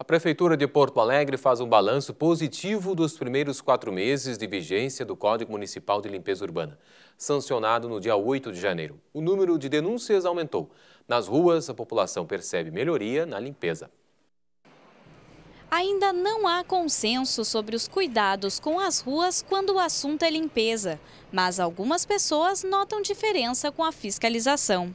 A Prefeitura de Porto Alegre faz um balanço positivo dos primeiros quatro meses de vigência do Código Municipal de Limpeza Urbana, sancionado no dia 8 de janeiro. O número de denúncias aumentou. Nas ruas, a população percebe melhoria na limpeza. Ainda não há consenso sobre os cuidados com as ruas quando o assunto é limpeza, mas algumas pessoas notam diferença com a fiscalização.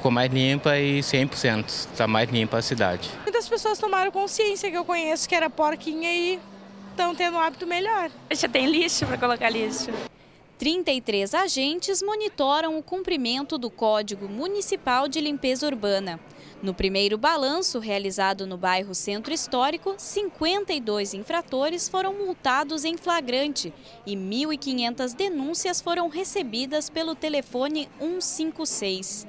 Ficou mais limpa e 100%, está mais limpa a cidade. Muitas pessoas tomaram consciência que eu conheço que era porquinha e estão tendo um hábito melhor. Já tem lixo para colocar lixo. 33 agentes monitoram o cumprimento do Código Municipal de Limpeza Urbana. No primeiro balanço, realizado no bairro Centro Histórico, 52 infratores foram multados em flagrante e 1.500 denúncias foram recebidas pelo telefone 156.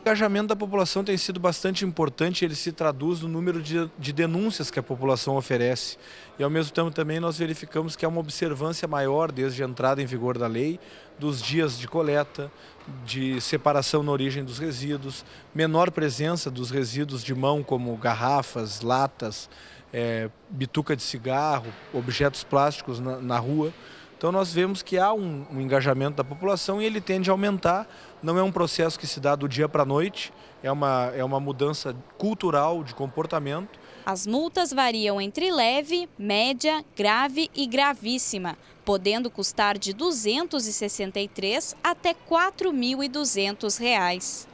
O engajamento da população tem sido bastante importante, ele se traduz no número de, de, denúncias que a população oferece. E, ao mesmo tempo, também nós verificamos que há uma observância maior, desde a entrada em vigor da lei, dos dias de coleta, de separação na origem dos resíduos, menor presença dos resíduos de mão, como garrafas, latas, é, bituca de cigarro, objetos plásticos na, na rua. Então nós vemos que há um, um engajamento da população e ele tende a aumentar. Não é um processo que se dá do dia para a noite, é uma, é uma mudança cultural de comportamento. As multas variam entre leve, média, grave e gravíssima, podendo custar de R$ 263 até R$ 4.200. Reais.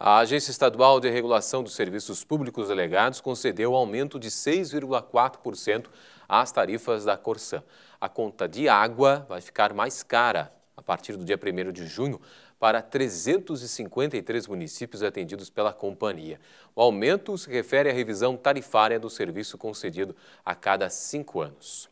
A Agência Estadual de Regulação dos Serviços Públicos Delegados concedeu aumento de 6,4% às tarifas da Corsã. A conta de água vai ficar mais cara a partir do dia 1 de junho para 353 municípios atendidos pela companhia. O aumento se refere à revisão tarifária do serviço concedido a cada cinco anos.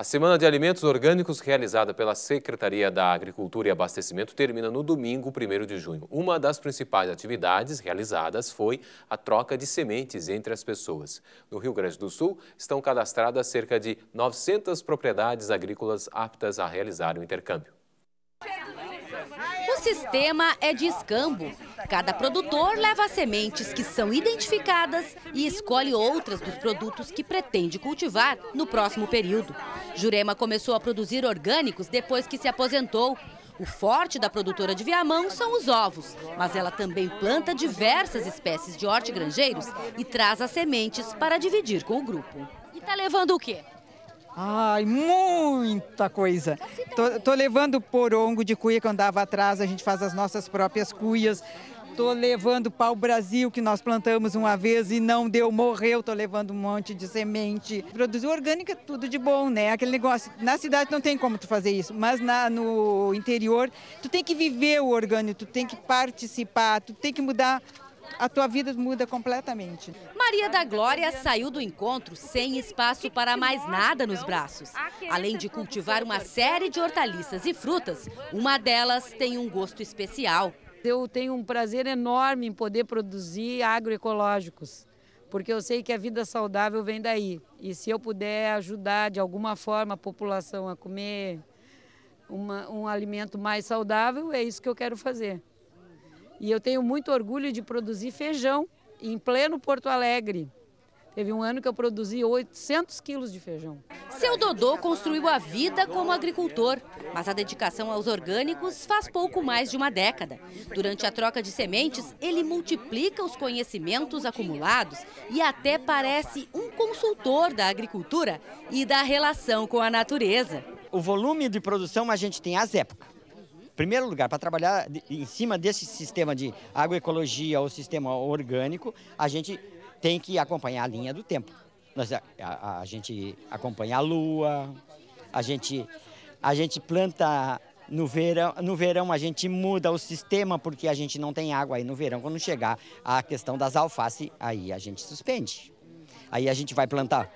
A Semana de Alimentos Orgânicos, realizada pela Secretaria da Agricultura e Abastecimento, termina no domingo, 1 de junho. Uma das principais atividades realizadas foi a troca de sementes entre as pessoas. No Rio Grande do Sul, estão cadastradas cerca de 900 propriedades agrícolas aptas a realizar o intercâmbio. O sistema é de escambo. Cada produtor leva sementes que são identificadas e escolhe outras dos produtos que pretende cultivar no próximo período. Jurema começou a produzir orgânicos depois que se aposentou. O forte da produtora de Viamão são os ovos, mas ela também planta diversas espécies de hortigranjeiros e traz as sementes para dividir com o grupo. E está levando o quê? Ai, muita coisa. Tô, tô levando porongo de cuia que andava atrás, a gente faz as nossas próprias cuias. Tô levando pau Brasil que nós plantamos uma vez e não deu, morreu. Tô levando um monte de semente. Produzir orgânica é tudo de bom, né? Aquele negócio. Na cidade não tem como tu fazer isso, mas na, no interior tu tem que viver o orgânico, tu tem que participar, tu tem que mudar a tua vida muda completamente. Maria da Glória saiu do encontro sem espaço para mais nada nos braços. Além de cultivar uma série de hortaliças e frutas, uma delas tem um gosto especial. Eu tenho um prazer enorme em poder produzir agroecológicos, porque eu sei que a vida saudável vem daí. E se eu puder ajudar de alguma forma a população a comer uma, um alimento mais saudável, é isso que eu quero fazer. E eu tenho muito orgulho de produzir feijão em pleno Porto Alegre. Teve um ano que eu produzi 800 quilos de feijão. Seu Dodô construiu a vida como agricultor, mas a dedicação aos orgânicos faz pouco mais de uma década. Durante a troca de sementes, ele multiplica os conhecimentos acumulados e até parece um consultor da agricultura e da relação com a natureza. O volume de produção a gente tem às épocas primeiro lugar, para trabalhar em cima desse sistema de agroecologia ou sistema orgânico, a gente tem que acompanhar a linha do tempo. Nós, a, a, a gente acompanha a lua, a gente, a gente planta no verão, no verão a gente muda o sistema porque a gente não tem água aí no verão. Quando chegar a questão das alface, aí a gente suspende. Aí a gente vai plantar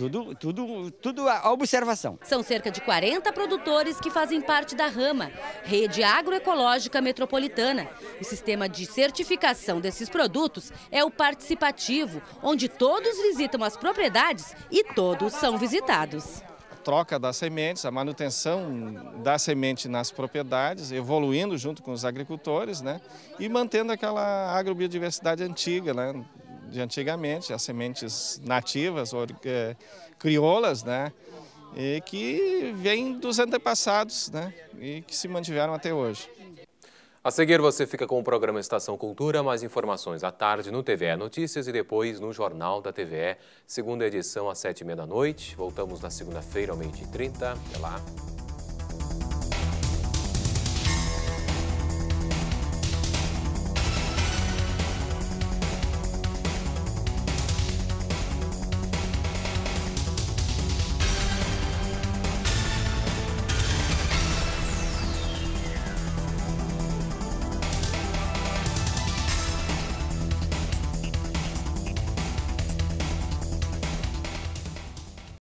tudo, tudo, tudo a observação. São cerca de 40 produtores que fazem parte da Rama, Rede Agroecológica Metropolitana. O sistema de certificação desses produtos é o participativo, onde todos visitam as propriedades e todos são visitados troca das sementes, a manutenção da semente nas propriedades, evoluindo junto com os agricultores, né? E mantendo aquela agrobiodiversidade antiga, né? de antigamente, as sementes nativas, or, é, crioulas, né? E que vêm dos antepassados, né? E que se mantiveram até hoje. A seguir você fica com o programa Estação Cultura, mais informações à tarde no TVE Notícias e depois no Jornal da TVE, segunda edição às sete e meia da noite. Voltamos na segunda-feira ao meio-dia e trinta. Até lá.